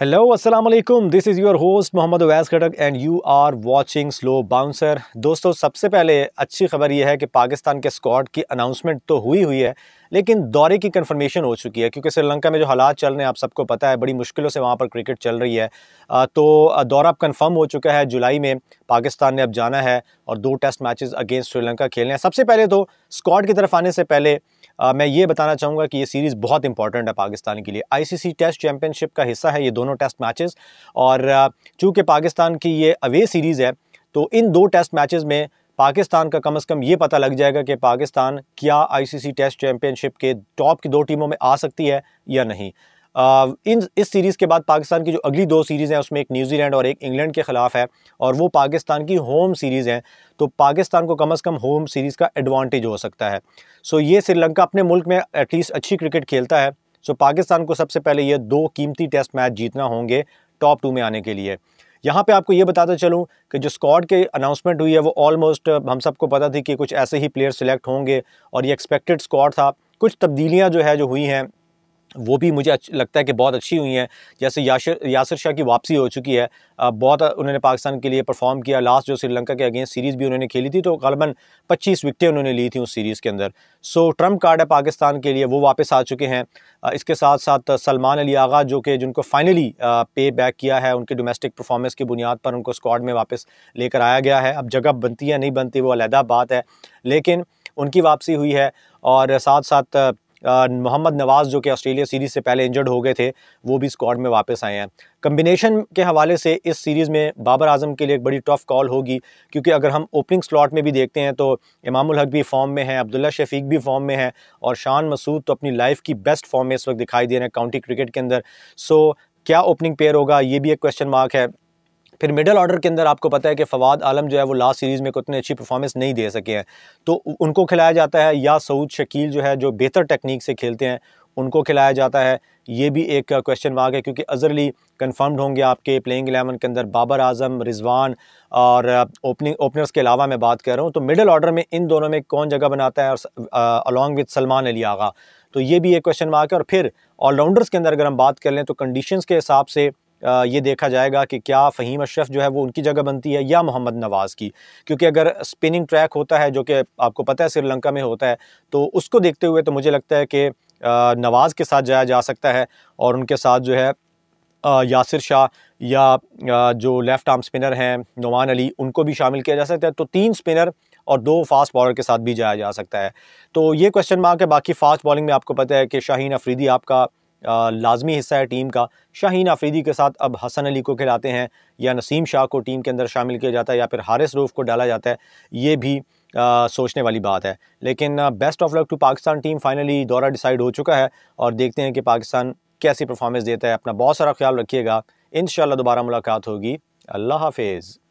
hello अस्सलाम वालेकुम this is your host Mohammad Awais Khattak and you are watching slow bouncer दोस्तों सबसे पहले अच्छी खबर यह है कि पाकिस्तान के स्क्वाड की अनाउंसमेंट तो हुई हुई है लेकिन दौरे की कन्फर्मेशन हो चुकी है क्योंकि श्रीलंका में जो हालात चल रहे हैं आप सबको पता है बड़ी मुश्किलों से वहाँ पर क्रिकेट चल रही है तो दौरा अब कन्फर्म हो चुका है जुलाई में पाकिस्तान ने अब जाना है और दो टेस्ट मैचेस अगेंस्ट श्रीलंका खेलने हैं सबसे पहले तो स्कॉट की तरफ आने से पहले आ, मैं ये बताना चाहूँगा कि ये सीरीज़ बहुत इंपॉर्टेंट है पाकिस्तान के लिए आईसीसी टेस्ट चैंपियनशिप का हिस्सा है ये दोनों टेस्ट मैचेस और चूँकि पाकिस्तान की ये अवे सीरीज़ है तो इन दो टेस्ट मैचेस में पाकिस्तान का कम से कम ये पता लग जाएगा कि पाकिस्तान क्या आईसीसी टेस्ट चैंपियनशिप के टॉप की दो टीमों में आ सकती है या नहीं Uh, इन इस सीरीज़ के बाद पाकिस्तान की जो अगली दो सीरीज़ हैं उसमें एक न्यूजीलैंड और एक इंग्लैंड के ख़िलाफ़ है और वो पाकिस्तान की होम सीरीज़ हैं तो पाकिस्तान को कम अज़ कम होम सीरीज़ का एडवांटेज हो सकता है सो ये श्रीलंका अपने मुल्क में एटलीस्ट अच्छी क्रिकेट खेलता है सो पाकिस्तान को सबसे पहले ये दो कीमती टेस्ट मैच जीतना होंगे टॉप टू में आने के लिए यहाँ पे आपको ये बताते चलूँ कि जो स्कॉड के अनाउंसमेंट हुई है वो ऑलमोस्ट uh, हम सबको पता थी कि कुछ ऐसे ही प्लेयर सिलेक्ट होंगे और ये एक्सपेक्टेड स्कॉड था कुछ तब्दीलियाँ जो है जो हुई हैं वो भी मुझे लगता है कि बहुत अच्छी हुई हैं जैसे यासर यासर शाह की वापसी हो चुकी है बहुत उन्होंने पाकिस्तान के लिए परफॉर्म किया लास्ट जो श्रीलंका के अगेंस्ट सीरीज़ भी उन्होंने खेली थी तो गलबन 25 विकटें उन्होंने ली थी उस सीरीज़ के अंदर सो ट्रम्प कार्ड है पाकिस्तान के लिए वो वापस आ चुके हैं इसके साथ साथ सलमान अली आगा जो कि जिनको फाइनली पे बैक किया है उनके डोमेस्टिक परफॉर्मेंस की बुनियाद पर उनको स्क्वाड में वापस लेकर आया गया है अब जगह बनती है नहीं बनती वो अलहदा बात है लेकिन उनकी वापसी हुई है और साथ साथ मोहम्मद नवाज़ जो कि ऑस्ट्रेलिया सीरीज़ से पहले इंजर्ड हो गए थे वो भी स्क्वाड में वापस आए हैं कम्बिनेशन के हवाले से इस सीरीज़ में बाबर आजम के लिए एक बड़ी टफ कॉल होगी क्योंकि अगर हम ओपनिंग स्लॉट में भी देखते हैं तो इमामुल हक भी फॉर्म में है अब्दुल्ला शफीक भी फॉर्म में है और शान मसूद तो अपनी लाइफ की बेस्ट फॉर्म में इस वक्त दिखाई दे रहे हैं काउंटी क्रिकेट के अंदर सो क्या ओपनिंग पेयर होगा ये भी एक क्वेश्चन मार्क है फिर मिडल ऑर्डर के अंदर आपको पता है कि फवाद आलम जो है वो लास्ट सीरीज़ में उतनी अच्छी परफॉर्मेंस नहीं दे सके हैं तो उनको खिलाया जाता है या सऊद शकील जो है जो बेहतर टेक्निक से खेलते हैं उनको खिलाया जाता है ये भी एक क्वेश्चन मार्क है क्योंकि अज़र अली कन्फर्म्ड होंगे आपके प्लेइंग एलेवन के अंदर बाबर आजम रिजवान और ओपनिंग ओपनर्स के अलावा मैं बात कर रहा हूँ तो मिडल ऑर्डर में इन दोनों में कौन जगह बनाता है और अलॉन्ग विद सलमान अली आगा तो ये भी एक क्वेश्चन मार्क है और फिर ऑलराउंडर्स के अंदर अगर हम बात कर लें तो कंडीशन के हिसाब से ये देखा जाएगा कि क्या फ़हीम अशरफ जो है वो उनकी जगह बनती है या मोहम्मद नवाज़ की क्योंकि अगर स्पिनिंग ट्रैक होता है जो कि आपको पता है श्रीलंका में होता है तो उसको देखते हुए तो मुझे लगता है कि नवाज़ के साथ जाया जा सकता है और उनके साथ जो है यासिर शाह या जो लेफ़्ट आर्म स्पिनर हैं नुमान अली उनको भी शामिल किया जा सकता है तो तीन स्पिनर और दो फास्ट बॉलर के साथ भी जाया जा सकता है तो ये क्वेश्चन मार्क है बाकी फास्ट बॉलिंग में आपको पता है कि शाहीन अफरीदी आपका लाजमी हिस्सा है टीम का शाहीन आफरीदी के साथ अब हसन अली को खिलाते हैं या नसीम शाह को टीम के अंदर शामिल किया जाता है या फिर हारिस रूफ को डाला जाता है ये भी आ, सोचने वाली बात है लेकिन best of luck to Pakistan team finally दौरा डिसाइड हो चुका है और देखते हैं कि पाकिस्तान कैसी परफॉर्मेंस देता है अपना बहुत सारा ख्याल रखिएगा इन दोबारा मुलाकात होगी अल्लाह हाफिज़